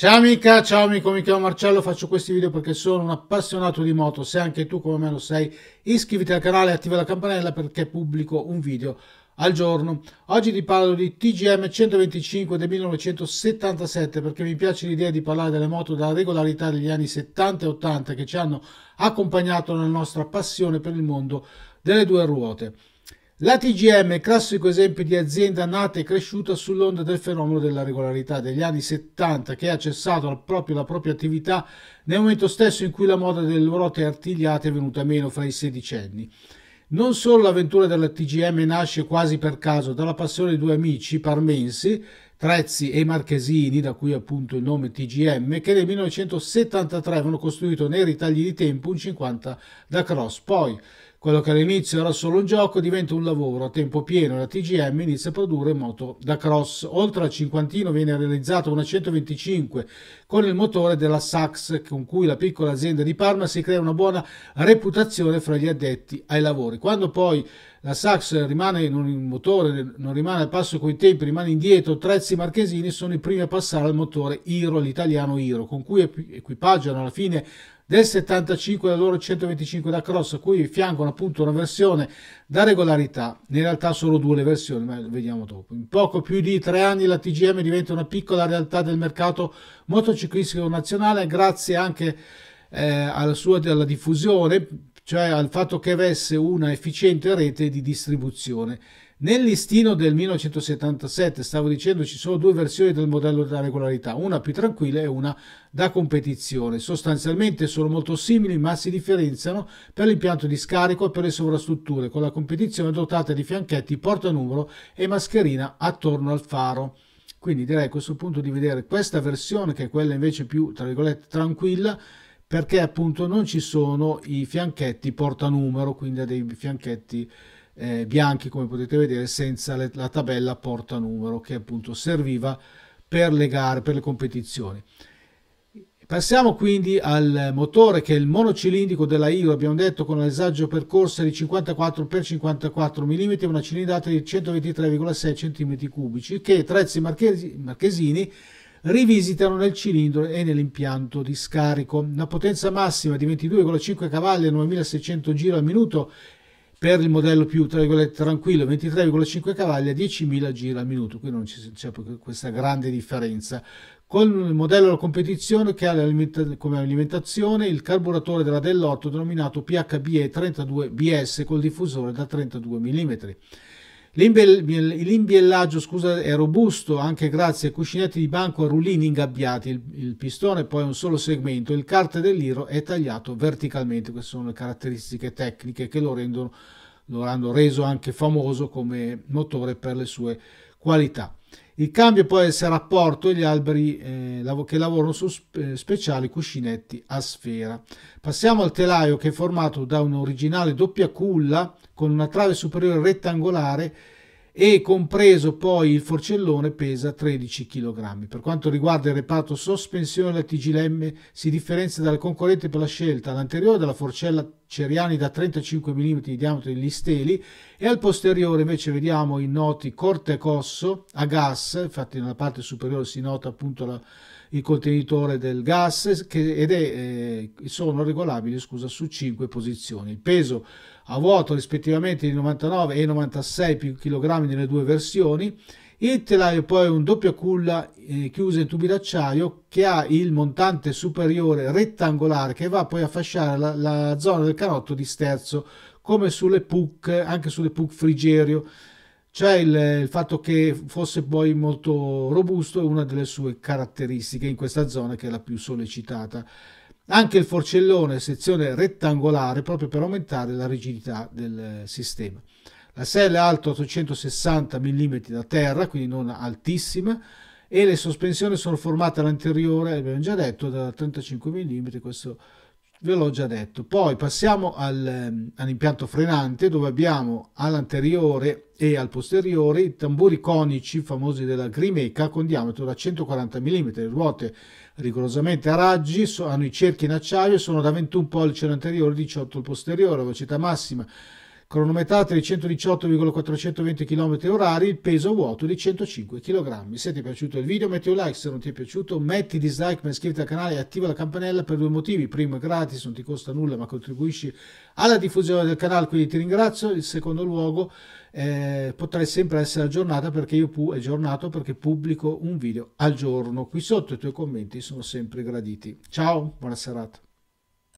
Ciao amica, ciao amico, mi chiamo Marcello, faccio questi video perché sono un appassionato di moto, se anche tu come me lo sei iscriviti al canale e attiva la campanella perché pubblico un video al giorno. Oggi ti parlo di TGM 125 del 1977 perché mi piace l'idea di parlare delle moto della regolarità degli anni 70 e 80 che ci hanno accompagnato nella nostra passione per il mondo delle due ruote. La TGM è il classico esempio di azienda nata e cresciuta sull'onda del fenomeno della regolarità degli anni 70 che ha cessato proprio la propria attività nel momento stesso in cui la moda delle ruote artigliate è venuta meno fra i sedicenni. Non solo l'avventura della TGM nasce quasi per caso dalla passione di due amici parmensi Trezzi e Marchesini, da cui appunto il nome TGM, che nel 1973 avevano costruito nei ritagli di tempo un 50 da cross. Poi, quello che all'inizio era solo un gioco diventa un lavoro a tempo pieno la TGM inizia a produrre moto da cross. Oltre al cinquantino viene realizzata una 125 con il motore della Sachs con cui la piccola azienda di Parma si crea una buona reputazione fra gli addetti ai lavori. Quando poi la Sachs rimane non in motore, non rimane al passo coi tempi, rimane indietro, Trezzi e Marchesini sono i primi a passare al motore Iro, l'italiano Iro, con cui equipaggiano alla fine del 75 la loro 125 da cross, a cui fiancano appunto una versione da regolarità, in realtà solo due le versioni, ma vediamo dopo. In poco più di tre anni la TGM diventa una piccola realtà del mercato motociclistico nazionale, grazie anche eh, alla sua alla diffusione cioè al fatto che avesse una efficiente rete di distribuzione. Nel listino del 1977, stavo dicendo, ci sono due versioni del modello della regolarità, una più tranquilla e una da competizione. Sostanzialmente sono molto simili, ma si differenziano per l'impianto di scarico e per le sovrastrutture, con la competizione dotata di fianchetti, portanumero e mascherina attorno al faro. Quindi direi a questo punto di vedere questa versione, che è quella invece più, tra virgolette, tranquilla, perché appunto non ci sono i fianchetti portanumero, quindi ha dei fianchetti eh, bianchi come potete vedere senza le, la tabella portanumero che appunto serviva per le gare, per le competizioni. Passiamo quindi al motore che è il monocilindrico della Iro, abbiamo detto con l'esagio percorsa di 54x54 mm e una cilindrata di 123,6 cm3 che Trezzi Marchesi, Marchesini rivisitano nel cilindro e nell'impianto di scarico. La potenza massima di 22,5 cavalli e 9600 giri al minuto per il modello più tranquillo 23,5 cavalli a 10.000 giri al minuto, qui non c'è questa grande differenza. Con il modello della competizione che ha alimenta come alimentazione il carburatore della Dell'Otto denominato PHBE 32BS col diffusore da 32 mm. L'imbiellaggio scusa, è robusto anche grazie ai cuscinetti di banco a rulini ingabbiati, il, il pistone poi un solo segmento, il carte dell'Iro è tagliato verticalmente, queste sono le caratteristiche tecniche che lo, rendono, lo hanno reso anche famoso come motore per le sue qualità. Il cambio può essere a porto e gli alberi eh, che lavorano su eh, speciali cuscinetti a sfera. Passiamo al telaio che è formato da un'originale doppia culla con una trave superiore rettangolare e compreso poi il forcellone pesa 13 kg. Per quanto riguarda il reparto sospensione la TGLM si differenzia dalle concorrenti per la scelta all'anteriore della forcella Ceriani da 35 mm di diametro degli steli e al posteriore invece vediamo i noti corte cosso a gas, infatti nella parte superiore si nota appunto la il contenitore del gas che, ed è, eh, sono regolabili scusa, su 5 posizioni. Il peso a vuoto rispettivamente di 99 e 96 kg nelle due versioni. Il telaio poi è un doppia culla eh, chiusa in tubi d'acciaio che ha il montante superiore rettangolare che va poi a fasciare la, la zona del canotto di sterzo come sulle PUC, anche sulle PUC Frigerio cioè il, il, fatto che fosse poi molto robusto è una delle sue caratteristiche in questa zona che è la più sollecitata. Anche il forcellone sezione rettangolare proprio per aumentare la rigidità del sistema. La sella è alta 860 mm da terra, quindi non altissima, e le sospensioni sono formate all'anteriore, abbiamo già detto, da 35 mm, questo ve l'ho già detto. Poi passiamo al, ehm, all'impianto frenante dove abbiamo all'anteriore e al posteriore i tamburi conici famosi della Grimeca con diametro da 140 mm, le ruote rigorosamente a raggi, hanno i cerchi in acciaio e sono da 21 pollici all'anteriore e 18 al posteriore, velocità massima cronometrato 318,420 km/h, il peso vuoto di 105 kg. Se ti è piaciuto il video metti un like, se non ti è piaciuto metti dislike, ma iscriviti al canale e attiva la campanella per due motivi. Primo è gratis, non ti costa nulla ma contribuisci alla diffusione del canale, quindi ti ringrazio. In secondo luogo eh, potrai sempre essere aggiornata perché io pu- aggiornato perché pubblico un video al giorno. Qui sotto i tuoi commenti sono sempre graditi. Ciao, buona serata.